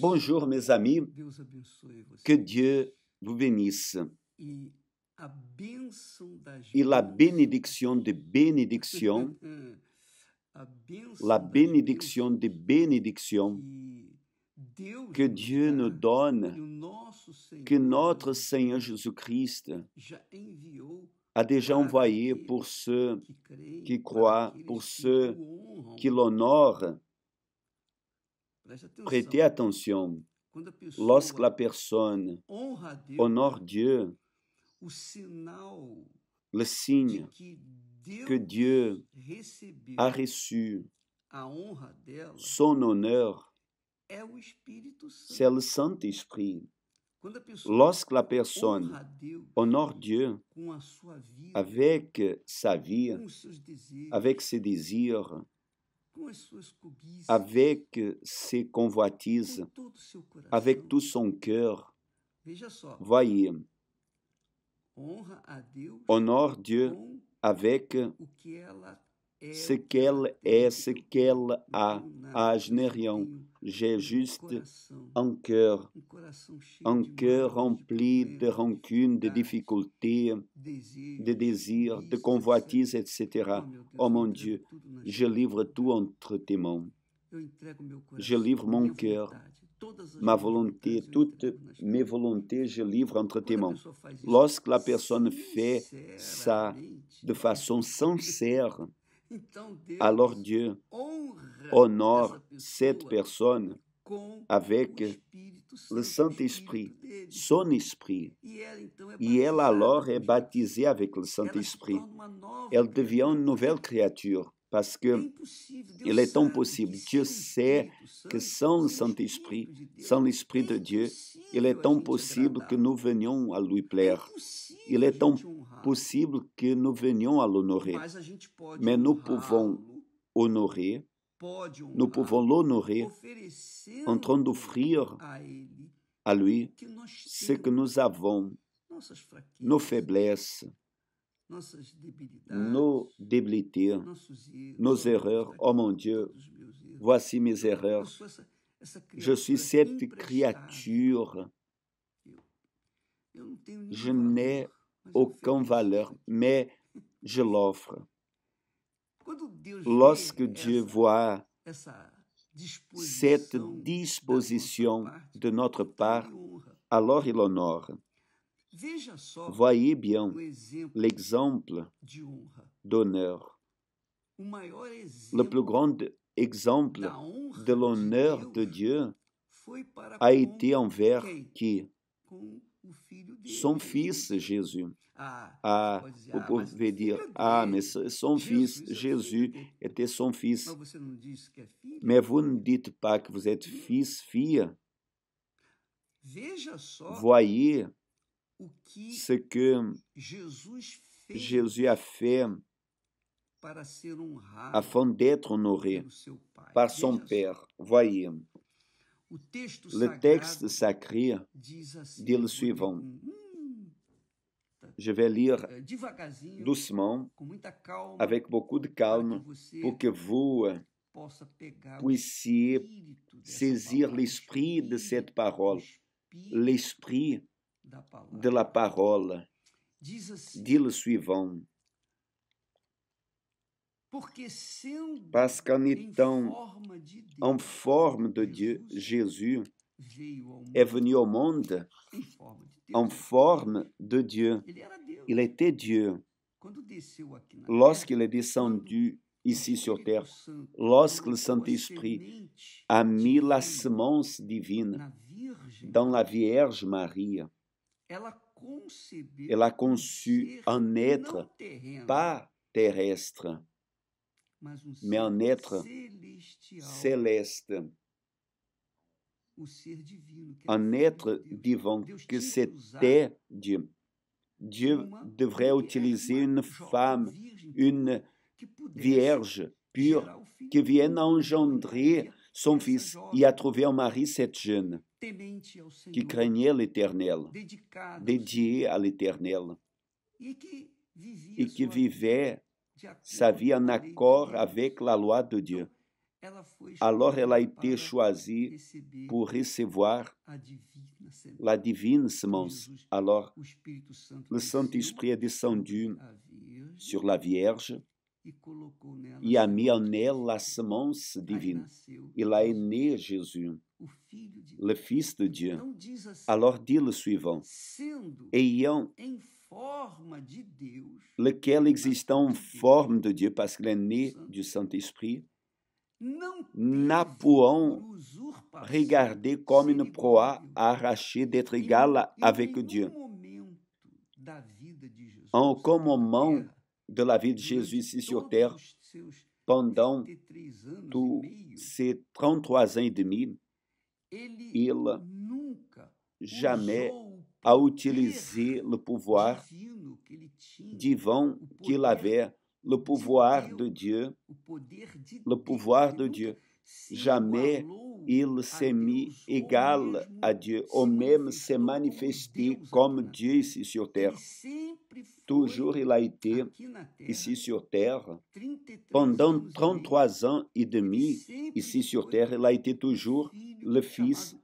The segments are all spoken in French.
Bonjour mes amis, que Dieu vous bénisse. Et e la bénédiction de bénédiction, ah, la bénédiction de bénédiction e que Dieu nous donne, e que notre Seigneur Jésus-Christ a déjà envoyé pour ceux qui croient, pour ceux qui l'honorent Prêtez attention. Lorsque la personne honore Dieu, le signe que Dieu a reçu, son honneur, c'est le Saint-Esprit. Lorsque la personne honore Dieu avec sa vie, avec ses désirs, avec ses convoitises, avec tout son cœur. Voyez, honore Dieu avec ce qu'elle est, ce qu'elle a. n'ai rien j'ai juste un cœur, un cœur rempli de rancune, de difficultés, de désirs, de convoitises, etc. Oh mon Dieu, je livre tout entre tes mains. Je livre mon cœur, ma volonté, toutes mes volontés, je livre entre tes mains. Lorsque la personne fait ça de façon sincère, alors Dieu honore cette personne avec le Saint-Esprit, son esprit. E Et elle alors est baptisée avec le Saint-Esprit. Elle devient une nouvelle créature parce que il est impossible. Dieu sait que sans le Saint-Esprit, sans l'Esprit de Dieu, il est impossible que nous venions à lui plaire. Il est impossible que nous venions à l'honorer. Mais nous pouvons honorer, nous pouvons l'honorer en train d'offrir à lui ce que nous avons, nos faiblesses, nos débilités, nos erreurs. Oh mon Dieu, voici mes erreurs. Je suis cette créature. Je n'ai aucune valeur, mais je l'offre. Lorsque Dieu voit cette disposition de notre part, alors il honore. Voyez bien l'exemple d'honneur. Le plus grand exemple de l'honneur de Dieu a été envers qui son fils Jésus. Ah, vous pouvez dire, ah, mais son fils Jésus était son fils. Mais vous ne dites pas que vous êtes fils, fille. Voyez ce que hum. Jésus a fait afin d'être honoré par son Père. Voyez, le texte sacré dit le suivant. Je vais lire doucement, avec beaucoup de calme, pour que vous puissiez saisir l'esprit de cette parole, l'esprit de la parole. Dit le suivant. Parce qu'en étant en forme de Dieu, Jésus est venu au monde en forme de Dieu. Il était Dieu. Lorsqu'il est descendu ici sur terre, lorsque le Saint-Esprit a mis la semence divine dans la Vierge Marie, elle a conçu un être pas terrestre mais un être céleste, un être divin que c'était Dieu. Dieu devrait utiliser une femme, une vierge pure qui vienne engendrer son fils et a trouvé un mari cette jeune qui craignait l'Éternel, dédiée à l'Éternel e et qui vivait sa en accord avec la loi de Dieu. Alors elle a été choisie pour recevoir la divine semence. Alors le Saint-Esprit est descendu sur la Vierge et a mis en elle la semence divine. Il a né Jésus, le Fils de Dieu. Alors dit le suivant, ayant lequel en forme de Dieu parce qu'il est né du Saint-Esprit, n'a pu regarder comme une proie arrachée d'être égal avec Dieu. En aucun moment de la vie de Jésus ici sur terre, pendant e tous ses e 33 ans et demi, il n'a jamais à utiliser le pouvoir divin qu'il avait, le pouvoir de Dieu, le pouvoir de Dieu. Jamais il s'est mis égal à Dieu, ou même s'est manifesté comme Dieu ici sur terre. Toujours il a été ici sur terre. E pendant 33 e ans et demi, ici sur terre, il a été toujours le Fils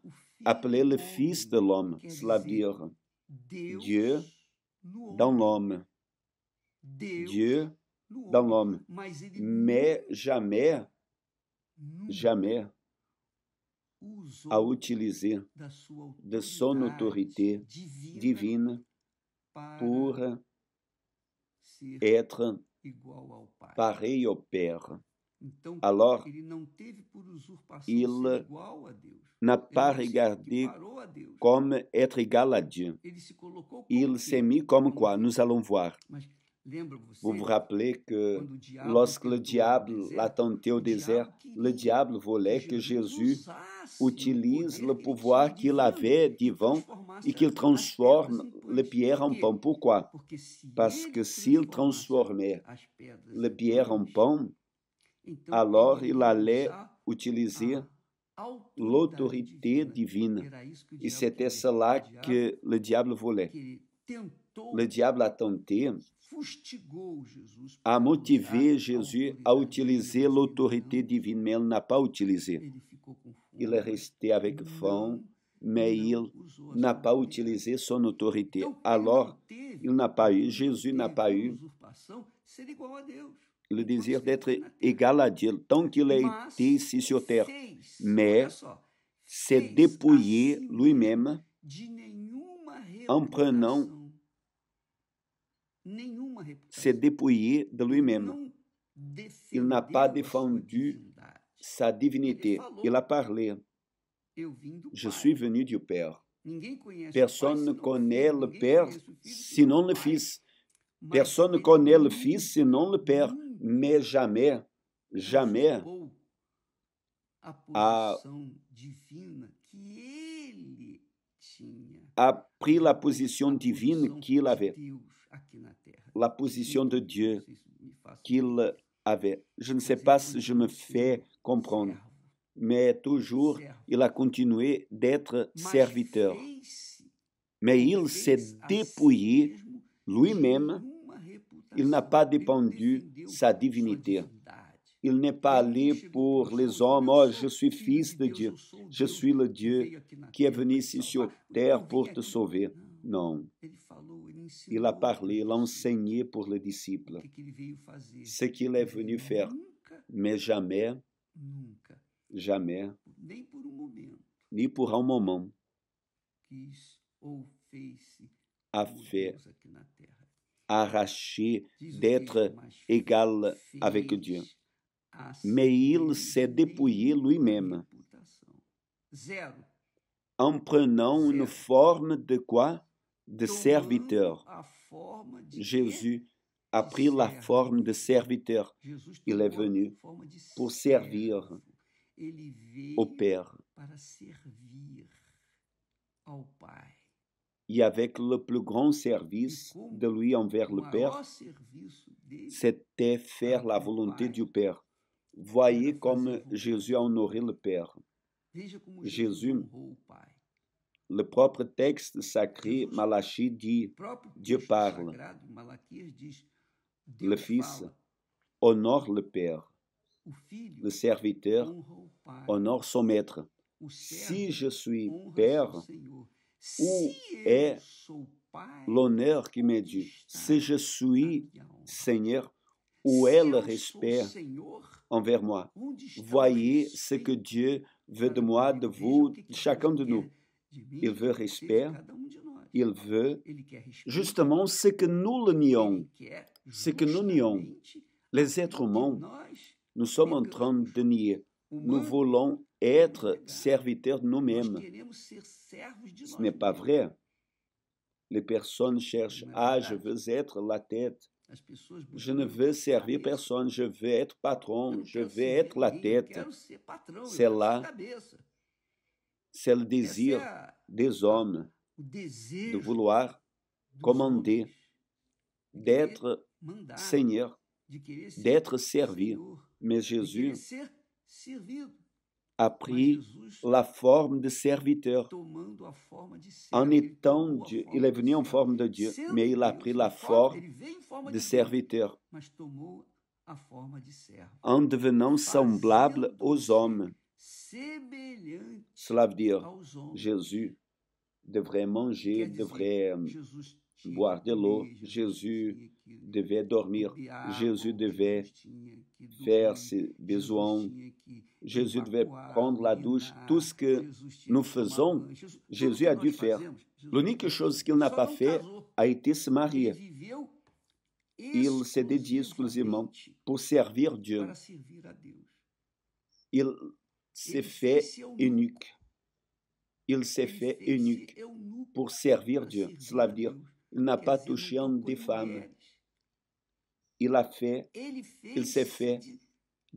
appelé le Fils de l'homme. Cela veut dire Dieu dans l'homme. Dieu dans l'homme. Mais jamais, jamais, a utilisé de son autorité divine pour être pareil au Père. alors il n'a pas regardé comme être égal à Dieu. Il s'est mis comme quoi Nous allons voir. Vous vous rappelez que lorsque le diable l'a tenté au désert, le diable voulait que Jésus utilise le pouvoir qu'il avait e divin et qu'il transforme les pierres en pain. Pourquoi? Parce que s'il transformait les pierres en pain, Alors il allait utiliser l'autorité divine. Et c'était cela que le diable voulait. Le diable a tenté à motiver Jésus à utilizar l'autorité então, divine, mas ele n'a pas utilisé. Ele est resté avec fome. Mas ele n'a pas utilisé son autorité. Então, Alors, il n'a pas eu, Jésus n'a pas eu le désir d'être égal à Dieu tant qu'il a été ici sur terre, mais s'est dépouillé lui-même en prenant, s'est dépouillé de lui-même. Il n'a pas défendu sa divinité. Il a parlé. Je suis venu du Père. E Personne ne connaît le Père sinon le Fils. Personne ne connaît le Fils sinon le Père mais jamais, jamais a, pris la position divine qu'il avait, la position de Dieu qu'il avait. Je ne sais pas si je me fais comprendre, mais toujours il a continué d'être serviteur. Mais il s'est dépouillé lui-même il n'a pas dépendu sa divinité. Il n'est pas allé pour les hommes. Oh, je suis fils de Dieu. Je suis le Dieu qui est venu ici sur terre pour te sauver. Non. Il a parlé, il a enseigné pour les disciples ce qu'il est venu faire. Mais jamais, jamais, ni pour un moment, a fait arraché d'être égal avec Dieu. Mais il s'est dépouillé lui-même en prenant une forme de quoi De serviteur. Jésus a pris la forme de serviteur. Il est venu pour servir au Père et avec le plus grand service e de lui envers le Père, c'était faire la volonté du Père. Voyez comme Jésus a honoré le Père. Jésus, le propre texte sacré Malachie dit, Dieu parle. Le Fils honore le Père. Le serviteur honore son maître. Si je suis Père, où est l'honneur qui m'est dit Si je suis Seigneur, où est le respect envers moi? Voyez ce que Dieu veut de moi, de vous, de chacun de nous. Il veut respect. Um Il veut justement ce que nous le nions, ce que nous nions. Les êtres humains, nous sommes en train de nier. Nous voulons être serviteurs nous-mêmes. Ce n'est pas vrai. Les personnes cherchent, ah, je veux être la tête. Je ne veux servir personne, je veux être patron, je veux être la tête. C'est là, c'est le désir des hommes de vouloir commander, d'être Seigneur, d'être servi. Mais Jésus a pris la forme de serviteur. En étant Dieu, il est venu en forme de Dieu, mais il a pris la forme de serviteur en devenant semblable aux hommes. Cela veut dire, Jésus devrait manger, devrait hum, boire de l'eau, Jésus devait dormir, Jésus devait faire ses besoins, Jésus devait prendre la douche. Tout ce que nous faisons, Jésus a dû faire. L'unique chose qu'il n'a pas fait a été se marier. Il s'est dédié exclusivement pour servir Dieu. Il s'est fait unique. Il s'est fait unique pour servir Dieu. Cela veut dire il n'a pas touché une des femmes. Il a fait, il s'est fait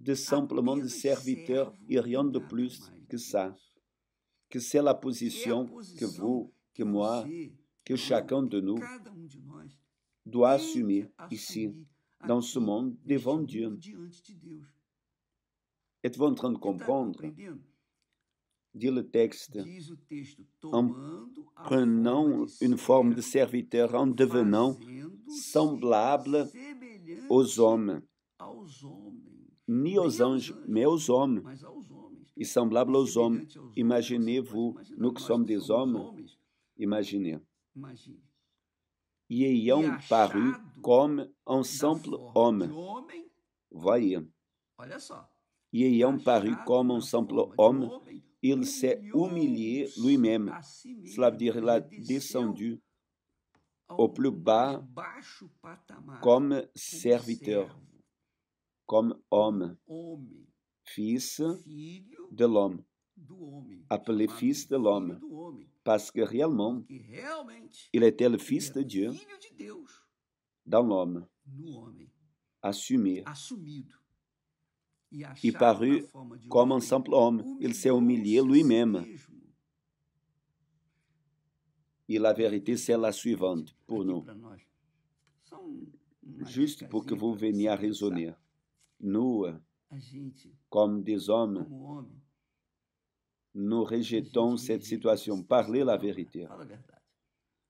de simplement de serviteurs et rien de plus que ça. Que c'est la position que vous, que moi, que chacun de nous um doit assumer ici, dans ce monde, e devant Dieu. Êtes-vous en train de comprendre? Dit le texte, en prenant une forme de serviteur, en devenant semblable aux hommes ni aux anges, mais aux hommes, et semblable aux hommes. Imaginez-vous, nous qui sommes des hommes, imaginez. E ayant e um paru um comme un um simple homme. Voyez. ayant paru comme un simple homme, il s'est humilié lui-même. Cela veut dire, qu'il e a descendu au plus bas comme serviteur. como homem, homem. Fils filho de l'homme, do homem, appelé fils de l'homme, parce que realmente, ele était le fils é de Dieu, filho de Deus, dans l'homme, no homem, assumir, assumido, e, e paru como um simple homem, ele s'est humilié lui-même. E a vérité, c'est la suivante pour nous. Juste pour que vous a à raisonner. Nous, comme des hommes. Nous rejetons cette situation. Parlez la vérité.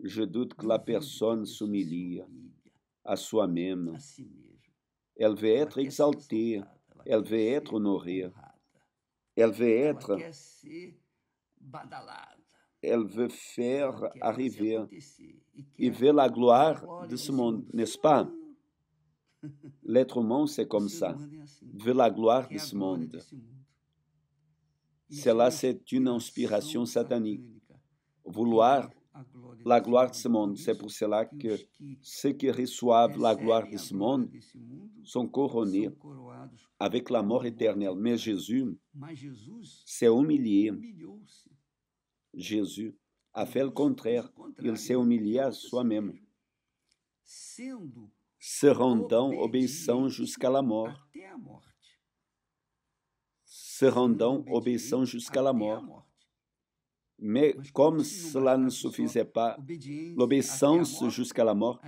Je doute que la personne s'humilie à soi-même. Elle veut être exaltée. Elle veut être honorée. Elle veut être. Elle veut faire arriver e et veut la gloire de ce monde, n'est-ce pas? L'être humain, c'est comme ça. Veut la gloire de ce monde. Cela, c'est une inspiration satanique. Vouloir la gloire de ce monde. C'est pour cela que ceux qui reçoivent la gloire de ce monde sont couronnés avec la mort éternelle. Mais Jésus s'est humilié. Jésus a fait le contraire. Il s'est humilié à soi-même. Serrondão obeição jusqu'à la mort. Serrondão obeição jusqu'à la mort. Mais comme cela ne suffisait pas, l'obéissance jusqu'à la mort,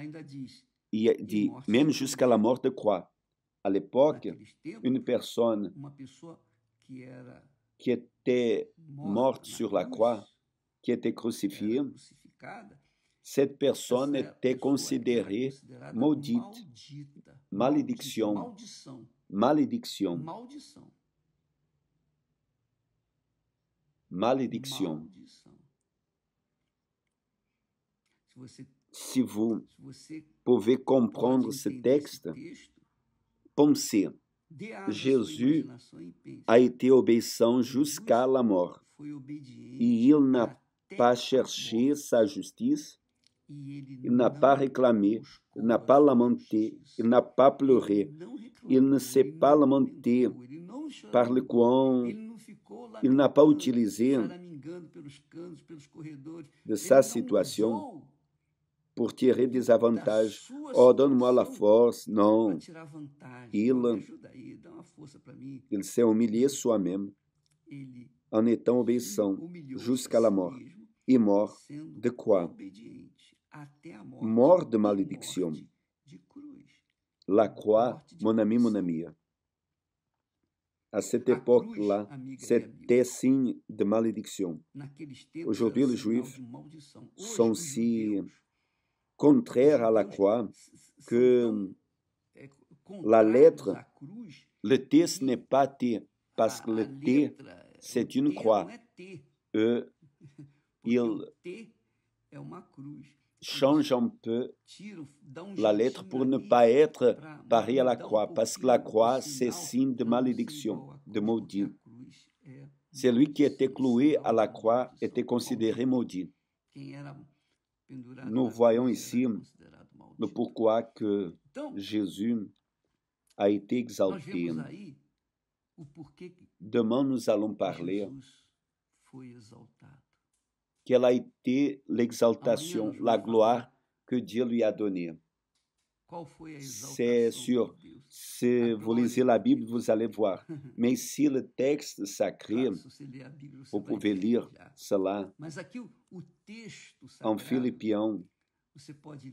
e dit même jusqu'à la mort de croix. É à l'époque, une personne qui était morte sur la croix, qui était crucifiée, cette personne était considérée maudite, malédiction, malédiction, malédiction. Si vous pouvez comprendre ce texte, pensez, Jésus e a été obéissant jusqu'à la mort et il n'a pas cherché sa justice e n'a pas réclamé, n'a pas lamenté, il n'a pas pleuré, il ne s'est pas lamenté par le coin, il n'a pas utilisé de sa situation pour tirer des avantages. Oh, donne-moi la force. Non. Il, il s'est humilié soi-même en étant obéissant jusqu'à la mort. Et mort de quoi mort de e malédiction. La croix, mon ami, mon ami. À cette époque-là, c'était e signe de malédiction. Aujourd'hui, les Juifs sont si contraires à la croix que la lettre, le T, ce n'est pas T, parce que le T, c'est une croix. E une croix change un peu um la lettre pour ne pas être paré à la um croix, parce que la croix, c'est signe de malédiction, de maudit. Celui qui était cloué à la croix était considéré maudit. Nous voyons ici le pourquoi que Jésus a été exalté. Demain, nous allons parler qu'elle a été l'exaltation, la gloire que Dieu lui a donnée. C'est sûr. Si vous lisez la Bible, vous allez voir. Mais si le texte sacré, vous pouvez lire cela. En Philippiens,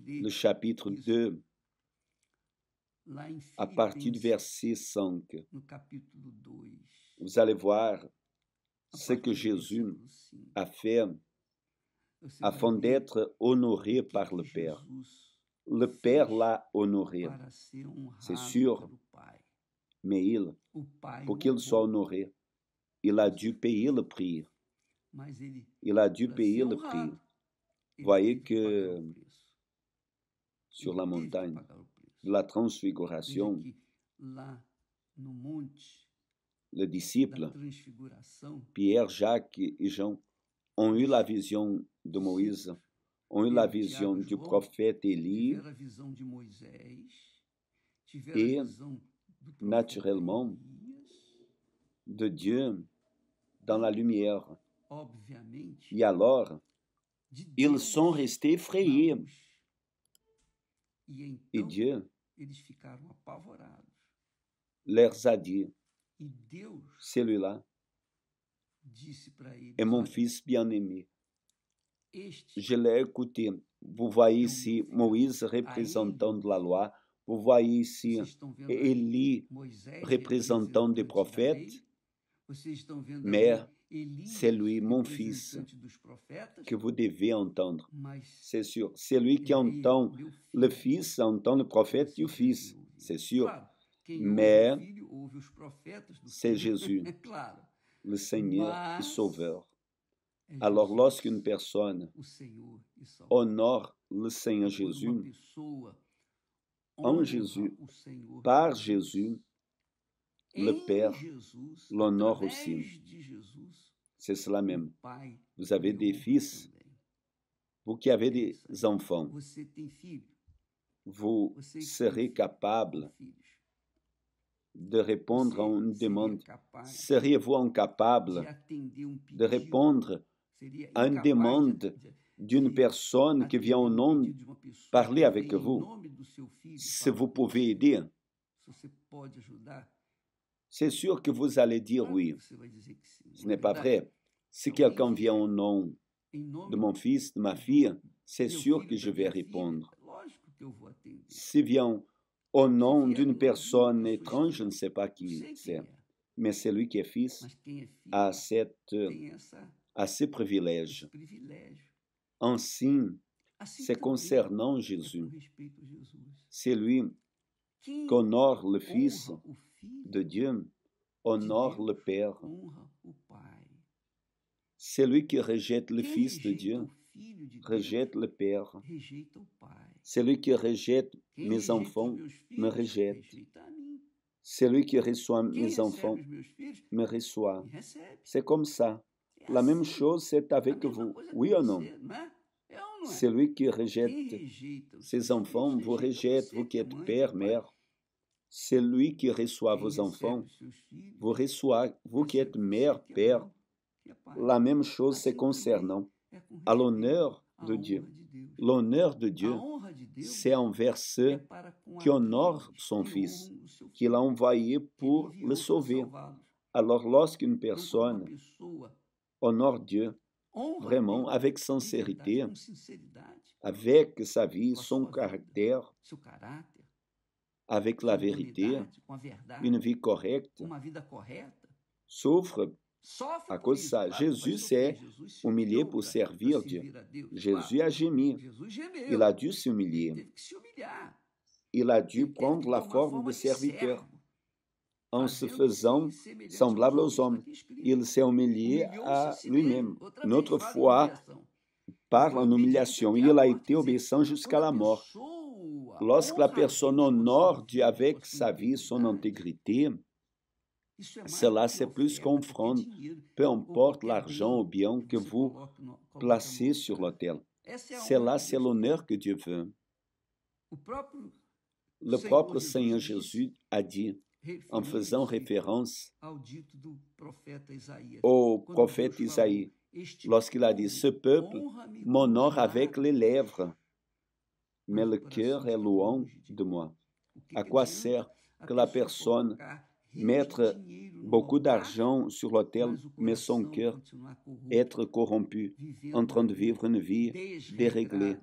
le chapitre 2, à partir du verset 5, vous allez voir ce que Jésus a fait afin d'être honoré par le Père. Le Père l'a honoré, c'est sûr, mais il, pour qu'il soit honoré, il a dû payer le prix. Il a dû payer le prix. Voyez que sur la montagne, la transfiguration, le disciple, Pierre, Jacques et Jean, On eut la vision de Moïse, on eut la vision du prophète Élie, et naturellement de Dieu dans la lumière. Et alors, ils sont restés effrayés. Et então, Dieu leur a dit, celui-là, et mon fils bien-aimé. Je l'ai écouté. Vous voyez ici Moïse représentant de la loi. Vous voyez ici Élie représentant des prophètes. Mais c'est lui, mon fils, que vous devez entendre. C'est sûr. C'est lui qui entend e le fils, entend le prophète et le fils. C'est sûr. Mais c'est Jésus. le Seigneur et Sauveur. Alors lorsqu'une personne e honore le Seigneur Jésus, en Jésus, par Jésus, le Père l'honore aussi. C'est cela même. Vous avez des fils, vous qui avez des enfants, vous serez capable de répondre à une demande Seriez-vous incapable de um répondre à une demande d'une personne qui vient au um nom parler avec vous Si e vous pouvez aider, c'est sûr que vous allez dire oui. Ce n'est pas vrai. Si quelqu'un vient au nom de mon fils, de ma fille, c'est sûr que je vais répondre. Si vient au nom d'une personne étrange, je ne sais pas qui c'est, mais celui qui est fils a, cette, a privilèges. Ainsi, c'est concernant Jésus. Celui qui honore le Fils de Dieu, honore le Père. Celui qui rejette le Fils de Dieu, rejette le Père. Celui qui rejette mes enfants me rejette. Celui qui reçoit mes enfants me reçoit. E c'est comme ça. La même chose, c'est avec vous. Oui ou non? Celui qui rejette ses enfants vous rejette, vous qui êtes père, mère. Celui qui reçoit vos enfants vous reçoit, vous qui êtes mère, père. La même chose se concernant à l'honneur de Dieu. L'honneur de Dieu, c'est un verset qui honore son Fils, qu'il a envoyé e pour le sauver. Alors lorsqu'une personne honore Dieu, vraiment avec sincérité, avec sa vie, son caractère, avec la vérité, une vie correcte, souffre à cause e de ça, Jésus s'est humilié pour servir Dieu. Jésus um a gémi. Il a dû s'humilier. Il a dû prendre la forme de serviteur. En se faisant semblable aux hommes, il s'est humilié à lui-même. Notre foi parle en humiliation. Il a été obéissant jusqu'à la mort. Lorsque la personne honore Dieu avec sa vie, son intégrité, cela c'est plus confronte, peu importe l'argent ou bien que vous placez sur l'autel. Cela, c'est l'honneur que Dieu veut. Le propre Seigneur Jésus a dit, en faisant référence au prophète Isaïe, lorsqu'il a dit, ce peuple m'honore avec les lèvres, mais le cœur est loin de moi. À quoi sert que la personne mettre beaucoup d'argent sur l'autel, mais son cœur être corrompu, en train de vivre une vie déréglée,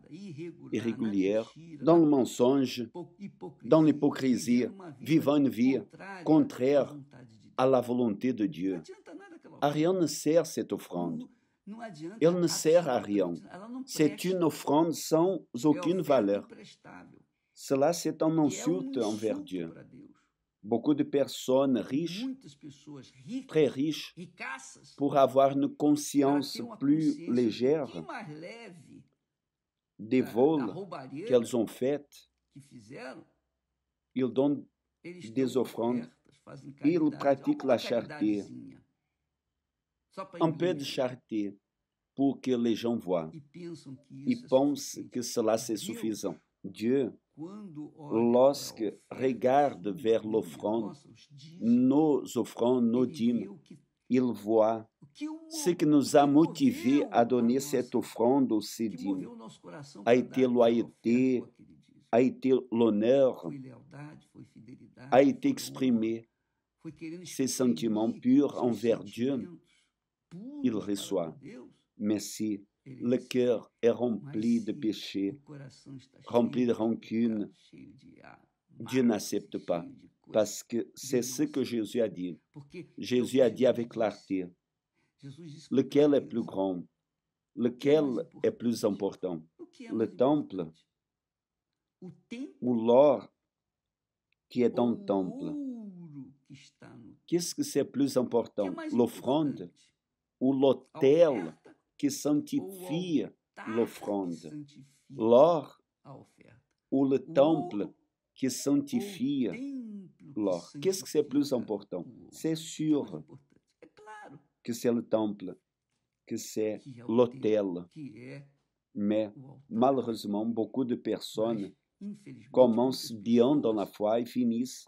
irrégulière, dans le mensonge, dans l'hypocrisie, vivant une vie contraire à la volonté de Dieu. A rien ne sert cette offrande. Elle ne sert à rien. C'est une offrande sans aucune valeur. Cela, c'est un insulte envers Dieu beaucoup de personnes riches, très riches, e pour avoir une conscience plus légère des vols qu'elles ont faits, ils donnent des offrandes, ils pratiquent la charité, un peu de charité pour que les gens voient. E et pensent que cela c'est suffisant. Dieu lorsque regarde e vers l'offrande, nos offrandes, nos dîmes, il voit ce qui nous a motivés à donner cette offrande aux ces a été loyauté, a été l'honneur, a été exprimé, ses sentiments purs envers Dieu, il reçoit. Merci le cœur est rempli de péchés, rempli de rancune. Dieu n'accepte pas parce que c'est ce que Jésus a dit. Jésus a dit avec clarté, lequel est plus grand, lequel est plus important, le temple ou l'or qui est dans le temple. Qu'est-ce que c'est plus important, l'offrande ou l'autel qui sanctifie l'offrande, l'or ou le temple qui sanctifie l'or. Qu'est-ce que c'est plus important? C'est sûr que c'est le temple, que c'est l'autel. Mais malheureusement, beaucoup de personnes commencent bien dans la foi et finissent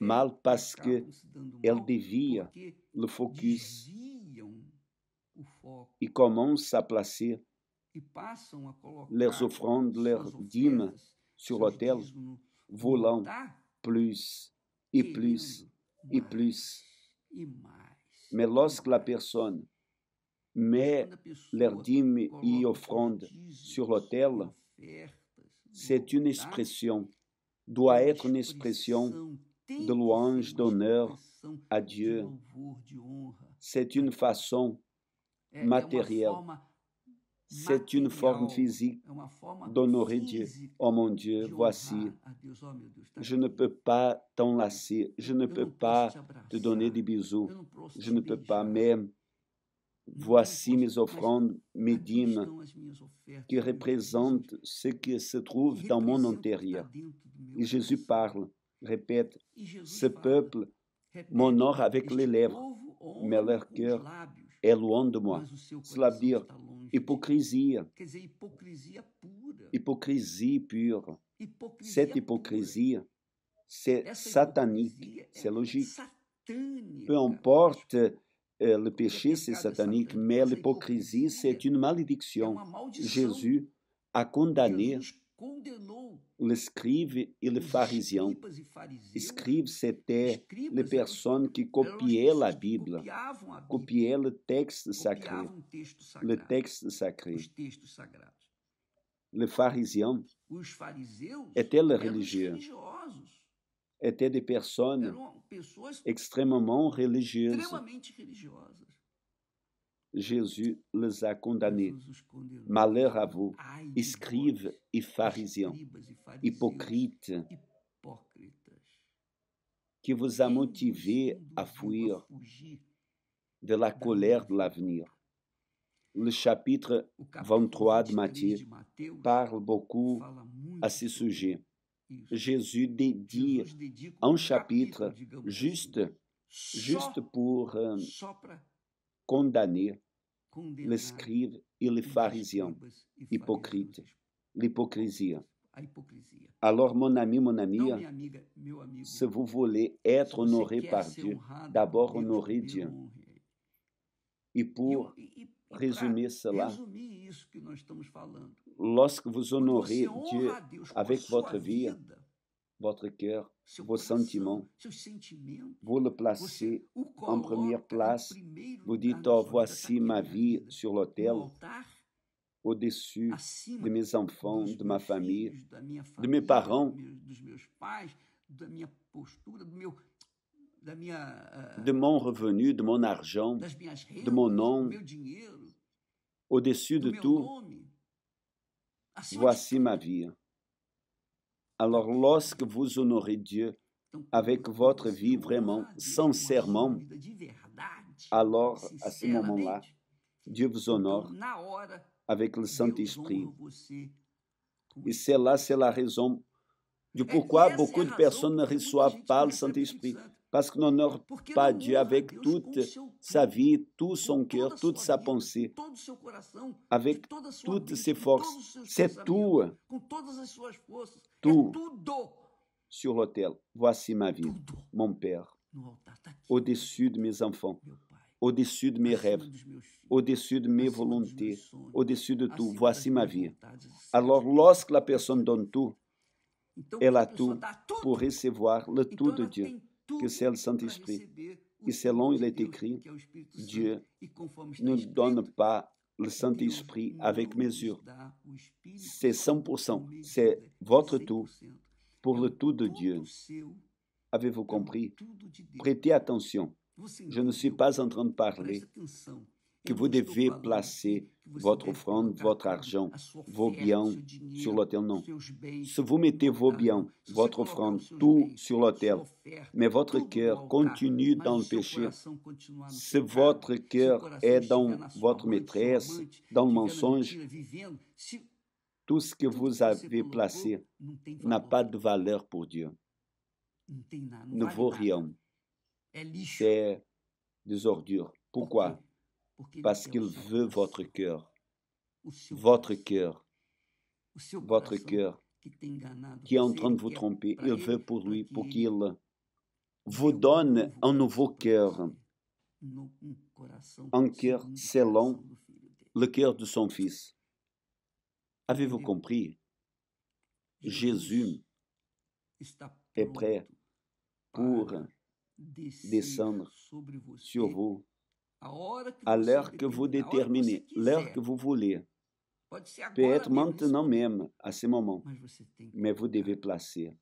mal e parce qu'elles deviennent le focus et commencent à placer leurs offrandes, leurs dîmes sur l'autel, voulant plus et e plus et plus. E mais e lorsque la personne met leurs dîmes et offrandes sur l'autel, c'est une expression, doit être une expression de louange, d'honneur à Dieu. C'est une façon matériel. C'est une forme physique d'honorer Dieu. Oh mon Dieu, voici, oh, je ne peux pas t'enlacer, je ne peux pas te donner des bisous, je ne peux pas même. Voici mes offrandes, mes dîmes, qui représentent ce qui se trouve dans mon intérieur. Et Jésus parle, répète, e ce peuple m'honore avec les lèvres, mais leur cœur est loin de moi. Cela veut dire hypocrisie. Hypocrisie pure. Cette hypocrisie, c'est satanique, c'est logique. Peu importe le péché, c'est satanique, mais l'hypocrisie, c'est une malédiction. Jésus a condamné l'escrive et le pharisien. Escribe, c'était les personnes qui copiaient la Bible, copiaient le texte sacré, le texte sacré. Les pharisiens étaient les religieux, étaient des personnes extremamente religieuses, Jésus les a condamnés. Malheur à vous, escribes et pharisiens, e hypocrites, qui vous a motivés à fuir de la colère de l'avenir. Le chapitre 23 de e Matthieu parle beaucoup à ce sujet. Jésus dédie um un chapitre juste, juste pour euh, condamner les scribes et les pharisiens hypocrites, l'hypocrisie. Alors, mon ami, mon ami, si vous voulez être honoré par Dieu, d'abord honorer Dieu. Et pour e e, e, résumer cela, lorsque vous honorez Dieu avec votre vie, votre cœur, vos sentiments, vous le placez en première place. Vous dites, oh, voici ma vie sur l'autel, um au-dessus de mes enfants, de ma famille, de mes parents, ah, de mon revenu, de mon argent, de mon nom, au-dessus de tout. Voici ma vie. Alors lorsque vous honorez Dieu avec votre vie vraiment, sincèrement, alors à ce moment-là, Dieu vous honore avec le Saint-Esprit. Et c'est là, c'est la raison de pourquoi beaucoup de personnes ne reçoivent pas le Saint-Esprit. Parce qu'on n'honore pas Dieu avec toute sa vie, tout son cœur, toute sa pensée, avec toutes ses forces. C'est tout tout sur l'autel. Voici ma vie, mon Père, au-dessus de mes enfants, au-dessus de mes rêves, au-dessus de mes volontés, au-dessus de tout. Voici ma vie. Alors, lorsque la personne donne tout, elle a tout pour recevoir le tout de Dieu, que c'est le Saint-Esprit. Et selon il est écrit, Dieu ne donne pas le Saint-Esprit avec mesure. C'est 100%, c'est votre tout pour le tout de Dieu. Avez-vous compris? Prêtez attention. Je ne suis pas en train de parler que vous devez placer votre offrande, votre argent, vos biens sur l'autel. Non. Si vous mettez vos biens, votre offrande, tout sur l'autel, mais votre cœur continue dans le péché, si votre cœur est dans votre maîtresse, dans le mensonge, tout ce que vous avez placé n'a pas de valeur pour Dieu, ne vaut rien. C'est des ordures. Pourquoi? parce qu'il veut votre cœur, votre cœur, votre cœur qui est en train de vous tromper. Il veut pour lui, pour qu'il vous donne un nouveau cœur, un cœur selon le cœur de son fils. Avez-vous compris? Jésus est prêt pour descendre sur vous à l'heure que vous déterminez, l'heure que vous voulez. Peut être maintenant même, à ce moment. Mais vous devez placer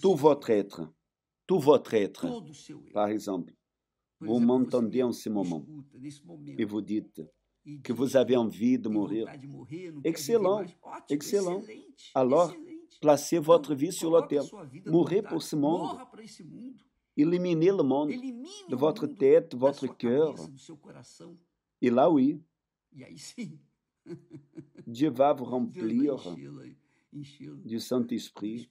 tout votre être, tout votre être. Par exemple, vous m'entendez en ce moment et vous dites e que vous avez envie de mourir. Excellent, excellent. Alors, placez votre vie sur l'autel. Mourrez pour ce monde. Éliminez le monde de votre tête, de votre cœur. Et là, oui. Dieu va vous remplir du Saint-Esprit.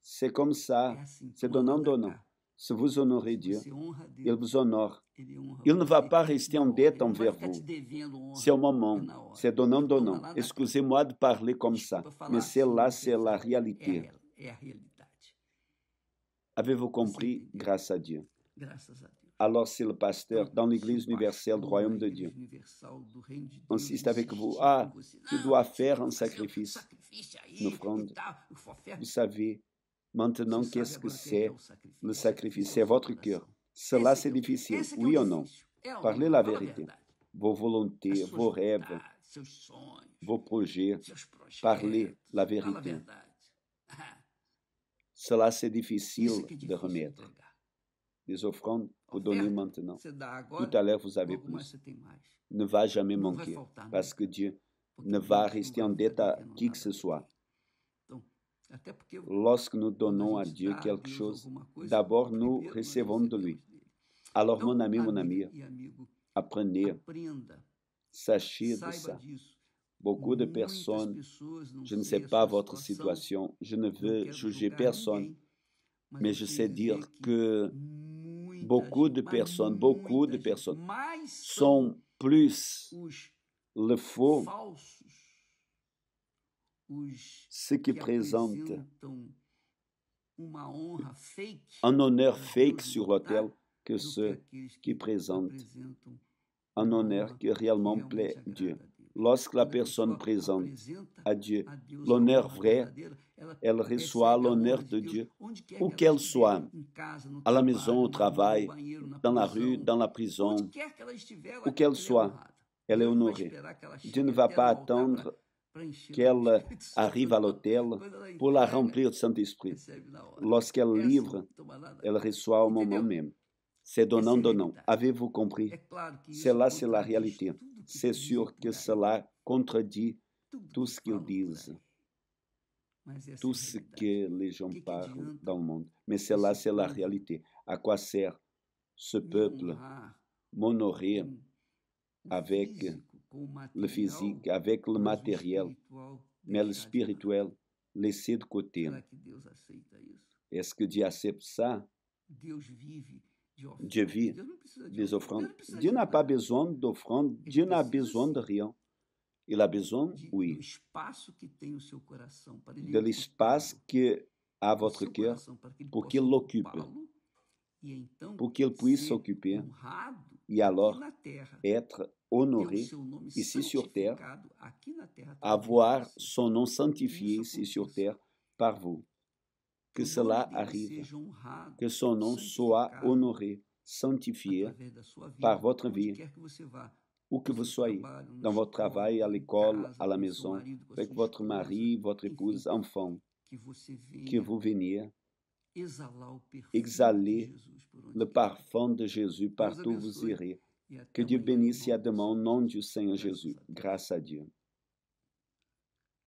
C'est comme ça, é assim c'est donnant, donnant. Se vous honorez Dieu, il vous honore. Il ne va pas rester en dette envers vous. C'est au moment, c'est donnant, donnant. Excusez-moi de parler comme ça, mais c'est assim, là, c'est la é réalité. É Avez-vous compris Grâce à Dieu. Alors si le pasteur dans l'Église universelle du royaume de Dieu. Insiste avec vous. Ah, tu dois faire un sacrifice, une offrande. Vous savez maintenant qu'est-ce que c'est le sacrifice. C'est votre cœur. Cela, c'est difficile, oui ou non. Parlez la vérité. Vos volontés, vos rêves, vos projets. Parlez la vérité. cela é difícil de remettre. Les offrandes vous donnez maintenant. Tout à l'heure, vous avez plus. Não vai jamais manquer, parce que Dieu ne va rester en dette à qui que ce soit. Lorsque nous donnons à Dieu quelque chose, d'abord nous recevons é de lui. Alors, então, mon ami, mon ami, apprenez, sachez de ça. Beaucoup de personnes, je ne sais pas votre situation, je ne veux juger personne, mais je sais dire que beaucoup de personnes, beaucoup de personnes sont plus le faux, ce qui présente un honneur fake sur l'autel que ceux qui présentent un honneur qui réellement plaît Dieu. Lorsque la personne présente à Dieu l'honneur vrai, elle reçoit l'honneur de Dieu, où qu'elle soit, à la maison, au travail, dans la rue, dans la prison, où qu'elle soit, elle est honorée. Dieu ne va pas attendre qu'elle arrive à l'hôtel pour la remplir de Saint-Esprit. Lorsqu'elle livre, elle reçoit au moment même. C'est donnant, donnant. Avez-vous compris? Cela, c'est la réalité. C'est sûr que cela contredit tout ce qu'ils disent, tout ce que les gens parlent dans le monde. Mais cela, c'est la réalité. À quoi sert ce peuple monoré avec le physique, avec le matériel, mais le spirituel, laissé de côté? Est-ce que Dieu accepte ça? de vie des offrandes. Dieu n'a pas besoin d'offrandes, Dieu n'a besoin de rien. Il a besoin, oui, de l'espace que a votre cœur pour qu'il l'occupe, e pour qu'il puisse s'occuper et alors être honoré ici sur terre, avoir son nom sanctifié ici sur terre par vous que cela arrive, que son nom soit honoré, sanctifié par votre vie, où que vous soyez, bah, dans votre travail, à l'école, à la maison, avec votre mari, votre épouse, enfant, que vous veniez exhaler le parfum de Jésus partout où vous irez. Que Dieu bénisse et à au nom du Seigneur Jésus. Grâce à Dieu.